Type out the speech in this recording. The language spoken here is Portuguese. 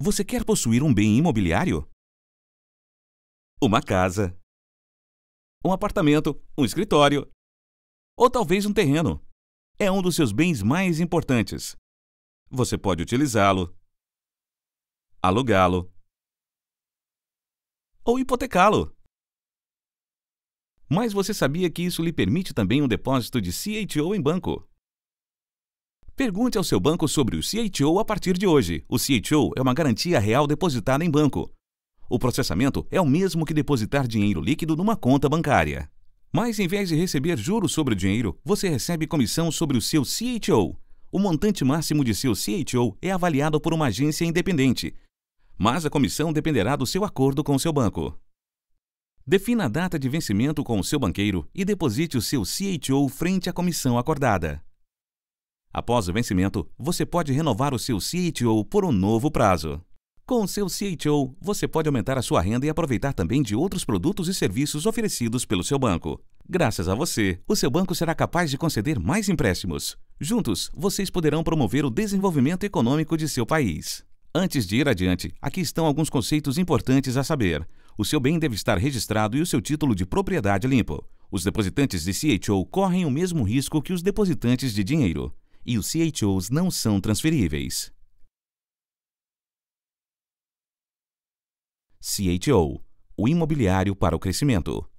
Você quer possuir um bem imobiliário? Uma casa, um apartamento, um escritório ou talvez um terreno. É um dos seus bens mais importantes. Você pode utilizá-lo, alugá-lo ou hipotecá-lo. Mas você sabia que isso lhe permite também um depósito de CHO em banco? Pergunte ao seu banco sobre o CHO a partir de hoje. O CHO é uma garantia real depositada em banco. O processamento é o mesmo que depositar dinheiro líquido numa conta bancária. Mas em vez de receber juros sobre o dinheiro, você recebe comissão sobre o seu CHO. O montante máximo de seu CHO é avaliado por uma agência independente, mas a comissão dependerá do seu acordo com o seu banco. Defina a data de vencimento com o seu banqueiro e deposite o seu CHO frente à comissão acordada. Após o vencimento, você pode renovar o seu CHO por um novo prazo. Com o seu CHO, você pode aumentar a sua renda e aproveitar também de outros produtos e serviços oferecidos pelo seu banco. Graças a você, o seu banco será capaz de conceder mais empréstimos. Juntos, vocês poderão promover o desenvolvimento econômico de seu país. Antes de ir adiante, aqui estão alguns conceitos importantes a saber. O seu bem deve estar registrado e o seu título de propriedade limpo. Os depositantes de CHO correm o mesmo risco que os depositantes de dinheiro e os CHOs não são transferíveis. CHO o imobiliário para o crescimento.